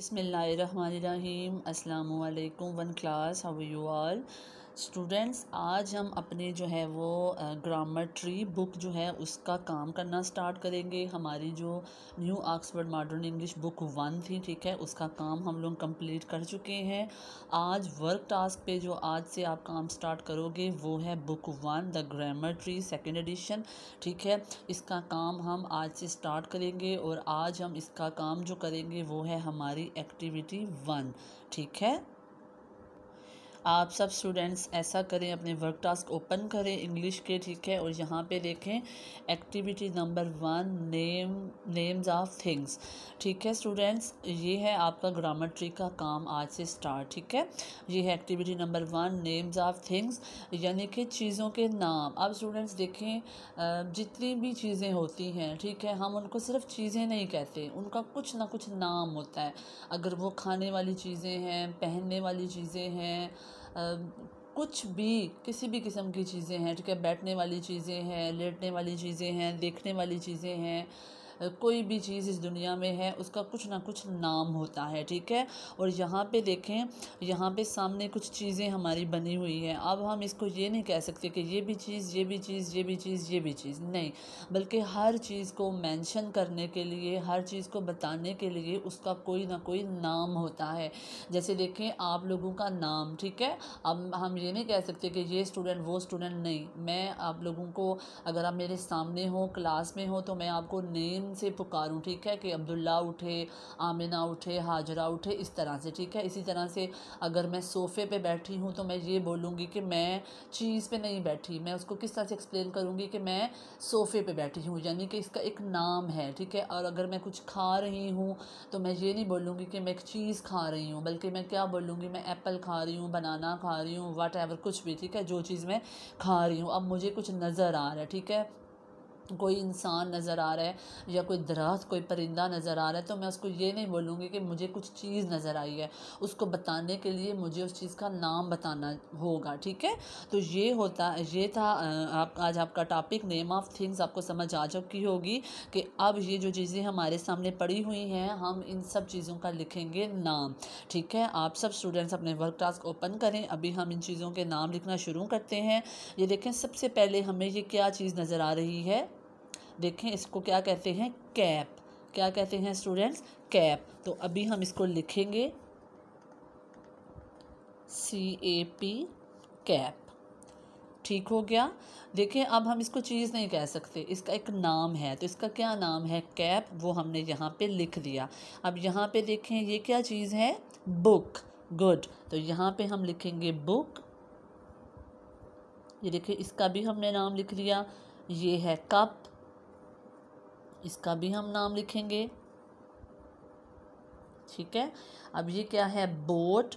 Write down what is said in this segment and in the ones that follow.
बिसमीम् अल्लाम one class how you all students आज हम अपने जो है वो ग्रामर ट्री बुक जो है उसका काम करना स्टार्ट करेंगे हमारी जो new Oxford modern English book one थी ठीक है उसका काम हम लोग कंप्लीट कर चुके हैं आज वर्क टास्क पे जो आज से आप काम स्टार्ट करोगे वो है book one the grammar tree second edition ठीक है इसका काम हम आज से स्टार्ट करेंगे और आज हम इसका काम जो करेंगे वो है हमारी एक्टिविटी वन ठीक है आप सब स्टूडेंट्स ऐसा करें अपने वर्क टास्क ओपन करें इंग्लिश के ठीक है और यहाँ पे देखें activity number one name names of things ठीक है स्टूडेंट्स ये है आपका ग्रामेट्री का काम आज से स्टार्ट ठीक है ये है activity number one names of things यानी कि चीज़ों के नाम अब स्टूडेंट्स देखें जितनी भी चीज़ें होती हैं ठीक है हम उनको सिर्फ चीज़ें नहीं कहते उनका कुछ ना कुछ नाम होता है अगर वो खाने वाली चीज़ें हैं पहनने वाली चीज़ें हैं कुछ भी किसी भी किस्म की चीज़ें हैं ठीक है बैठने वाली चीज़ें हैं लेटने वाली चीज़ें हैं देखने वाली चीज़ें हैं कोई भी चीज़ इस दुनिया में है उसका कुछ ना कुछ नाम होता है ठीक है और यहाँ पे देखें यहाँ पे सामने कुछ चीज़ें हमारी बनी हुई हैं अब हम इसको ये नहीं कह सकते कि ये भी चीज़ ये भी चीज़ ये भी चीज़ ये भी चीज़ नहीं बल्कि हर चीज़ को मैंशन करने के लिए हर चीज़ को बताने के लिए उसका कोई ना कोई नाम होता है जैसे देखें आप लोगों का नाम ठीक है अब हम ये नहीं कह सकते कि ये स्टूडेंट वो स्टूडेंट नहीं मैं आप लोगों को अगर आप मेरे सामने हो क्लास में हो तो मैं आपको नेम ज़मीन से पुकारूँ ठीक है कि अब्दुल्ला उठे आमिना उठे हाजरा उठे इस तरह से ठीक है इसी तरह से अगर मैं सोफ़े पे बैठी हूँ तो मैं ये बोलूँगी कि मैं चीज़ पे नहीं बैठी मैं उसको किस तरह से एक्सप्लेन करूँगी कि मैं सोफ़े पे बैठी हूँ यानी कि इसका एक नाम है ठीक है और अगर मैं कुछ खा रही हूँ तो मैं ये नहीं बोलूँगी कि मैं एक चीज़ खा रही हूँ बल्कि मैं क्या बोलूँगी मैं एप्पल खा रही हूँ बनाना खा रही हूँ वाट कुछ भी ठीक है जो चीज़ मैं खा रही हूँ अब मुझे कुछ नज़र आ रहा है ठीक है कोई इंसान नज़र आ रहा है या कोई दराज कोई परिंदा नज़र आ रहा है तो मैं उसको ये नहीं बोलूँगी कि मुझे कुछ चीज़ नज़र आई है उसको बताने के लिए मुझे उस चीज़ का नाम बताना होगा ठीक है तो ये होता ये था आप आज आपका टॉपिक नेम ऑफ़ थिंग्स आपको समझ आ चुकी होगी कि अब ये जो चीज़ें हमारे सामने पड़ी हुई हैं हम इन सब चीज़ों का लिखेंगे नाम ठीक है आप सब स्टूडेंट्स अपने वर्क टास्क ओपन करें अभी हम इन चीज़ों के नाम लिखना शुरू करते हैं ये देखें सबसे पहले हमें ये क्या चीज़ नज़र आ रही है देखें इसको क्या कहते हैं कैप क्या कहते हैं स्टूडेंट्स कैप तो अभी हम इसको लिखेंगे सी ए पी कैप ठीक हो गया देखें अब हम इसको चीज़ नहीं कह सकते इसका एक नाम है तो इसका क्या नाम है कैप वो हमने यहाँ पे लिख दिया अब यहाँ पे देखें ये क्या चीज़ है बुक गुड तो यहाँ पे हम लिखेंगे बुक ये देखिए इसका भी हमने नाम लिख दिया ये है कप इसका भी हम नाम लिखेंगे ठीक है अब ये क्या है बोट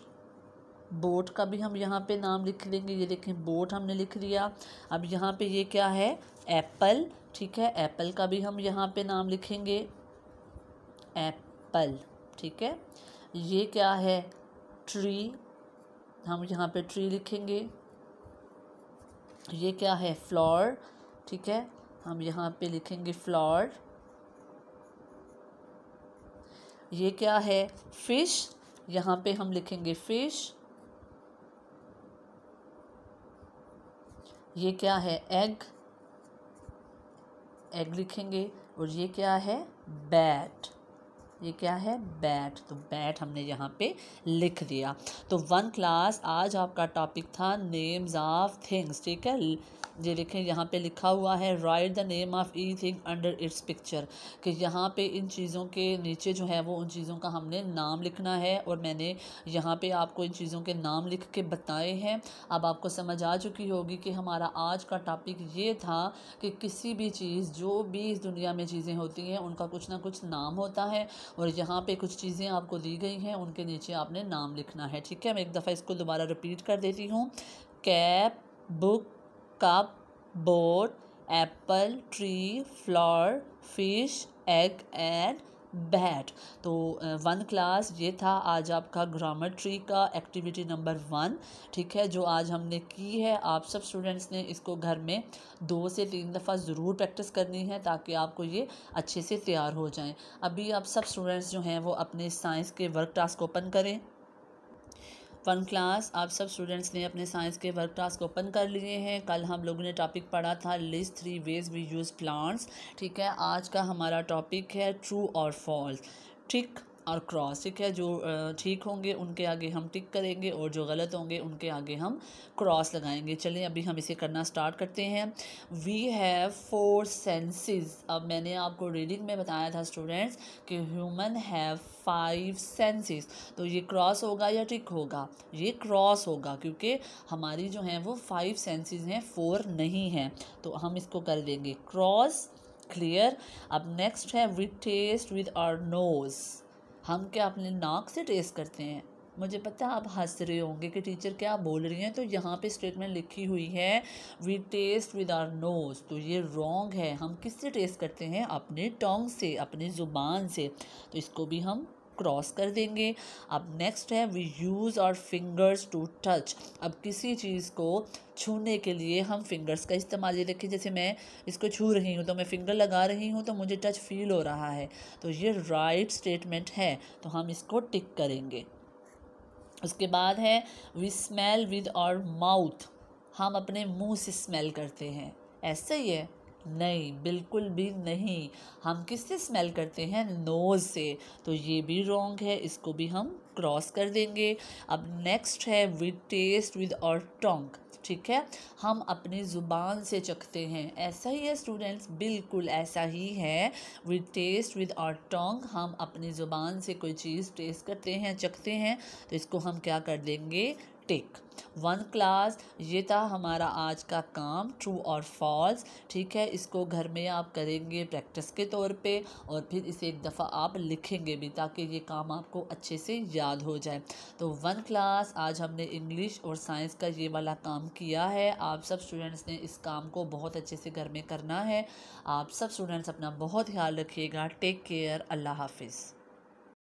बोट का भी हम यहाँ पे नाम लिख लेंगे ये देखें बोट हमने लिख लिया अब यहाँ पे ये क्या है एप्पल ठीक है एप्पल का भी हम यहाँ पे नाम लिखेंगे एप्पल ठीक है ये क्या है ट्री हम यहाँ पे ट्री लिखेंगे ये क्या है फ्लावर ठीक है हम यहाँ पे लिखेंगे फ्लावर ये क्या है फिश यहाँ पे हम लिखेंगे फिश ये क्या है एग एग लिखेंगे और ये क्या है बैट ये क्या है बैट तो बैट हमने यहाँ पे लिख दिया तो वन क्लास आज आपका टॉपिक था नेम्स ऑफ थिंग्स ठीक है ये लिखें यहाँ पे लिखा हुआ है write the name of the thing under its picture कि यहाँ पे इन चीज़ों के नीचे जो है वो उन चीज़ों का हमने नाम लिखना है और मैंने यहाँ पे आपको इन चीज़ों के नाम लिख के बताए हैं अब आपको समझ आ चुकी होगी कि हमारा आज का टॉपिक ये था कि किसी भी चीज़ जो भी इस दुनिया में चीज़ें होती हैं उनका कुछ ना कुछ नाम होता है और यहाँ पे कुछ चीज़ें आपको दी गई हैं उनके नीचे आपने नाम लिखना है ठीक है मैं एक दफ़ा इसको दोबारा रिपीट कर देती हूँ cap book cup board apple tree floor fish egg and bat तो वन क्लास ये था आज आपका ग्रामर ट्री का एक्टिविटी नंबर वन ठीक है जो आज हमने की है आप सब स्टूडेंट्स ने इसको घर में दो से तीन दफ़ा ज़रूर प्रैक्टिस करनी है ताकि आपको ये अच्छे से तैयार हो जाए अभी आप सब स्टूडेंट्स जो हैं वो अपने साइंस के वर्क टास्क ओपन करें फन क्लास आप सब स्टूडेंट्स ने अपने साइंस के वर्क टास्क ओपन कर लिए हैं कल हम लोगों ने टॉपिक पढ़ा था list three ways we use plants ठीक है आज का हमारा टॉपिक है ट्रू और फॉल्स ठीक और क्रॉस ठीक है जो ठीक होंगे उनके आगे हम टिक करेंगे और जो गलत होंगे उनके आगे हम क्रॉस लगाएंगे चलें अभी हम इसे करना स्टार्ट करते हैं वी हैव फोर सेंसेस अब मैंने आपको रीडिंग में बताया था स्टूडेंट्स कि ह्यूमन हैव फाइव सेंसेस तो ये क्रॉस होगा या टिक होगा ये क्रॉस होगा क्योंकि हमारी जो हैं वो फाइव सेंसेस हैं फोर नहीं हैं तो हम इसको कर देंगे क्रॉस क्लियर अब नेक्स्ट है with test with our nose हम क्या अपने नाक से टेस्ट करते हैं मुझे पता है आप हंस रहे होंगे कि टीचर क्या बोल रही हैं तो यहाँ पे स्टेटमेंट लिखी हुई है we test with our nose तो ये रॉन्ग है हम किससे टेस्ट करते हैं अपने टोंग से अपनी ज़ुबान से तो इसको भी हम क्रॉस कर देंगे अब नेक्स्ट है we use our fingers to touch अब किसी चीज़ को छूने के लिए हम फिंगर्स का इस्तेमाल ये रखें जैसे मैं इसको छू रही हूँ तो मैं फिंगर लगा रही हूँ तो मुझे टच फील हो रहा है तो ये राइट स्टेटमेंट है तो हम इसको टिक करेंगे उसके बाद है we smell with our mouth हम अपने मुंह से स्मेल करते हैं ऐसे ही है नहीं बिल्कुल भी नहीं हम किससे स्मेल करते हैं नोज़ से तो ये भी रॉन्ग है इसको भी हम क्रॉस कर देंगे अब नेक्स्ट है विद टेस्ट विद और टोंग ठीक है हम अपनी ज़ुबान से चखते हैं ऐसा ही है स्टूडेंट्स बिल्कुल ऐसा ही है विद टेस्ट विद और टोंग हम अपनी ज़ुबान से कोई चीज़ टेस्ट करते हैं चखते हैं तो इसको हम क्या कर देंगे टेक वन क्लास ये था हमारा आज का काम ट्रू और फॉल्स ठीक है इसको घर में आप करेंगे प्रैक्टिस के तौर पे और फिर इसे एक दफ़ा आप लिखेंगे भी ताकि ये काम आपको अच्छे से याद हो जाए तो वन क्लास आज हमने इंग्लिश और साइंस का ये वाला काम किया है आप सब स्टूडेंट्स ने इस काम को बहुत अच्छे से घर में करना है आप सब स्टूडेंट्स अपना बहुत ख्याल रखिएगा टेक केयर अल्लाह हाफिज़